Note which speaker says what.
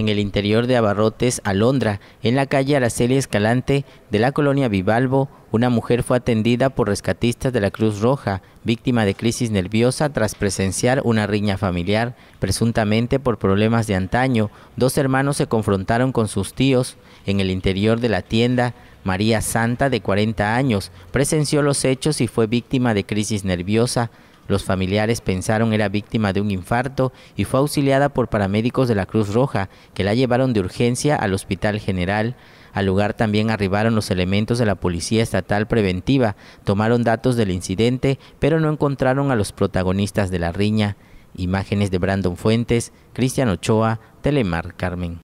Speaker 1: en el interior de Abarrotes, Alondra, en la calle Araceli Escalante de la colonia Vivalvo, una mujer fue atendida por rescatistas de la Cruz Roja, víctima de crisis nerviosa tras presenciar una riña familiar, presuntamente por problemas de antaño. Dos hermanos se confrontaron con sus tíos en el interior de la tienda. María Santa, de 40 años, presenció los hechos y fue víctima de crisis nerviosa. Los familiares pensaron era víctima de un infarto y fue auxiliada por paramédicos de la Cruz Roja, que la llevaron de urgencia al Hospital General. Al lugar también arribaron los elementos de la Policía Estatal Preventiva, tomaron datos del incidente, pero no encontraron a los protagonistas de la riña. Imágenes de Brandon Fuentes, Cristian Ochoa, Telemar Carmen.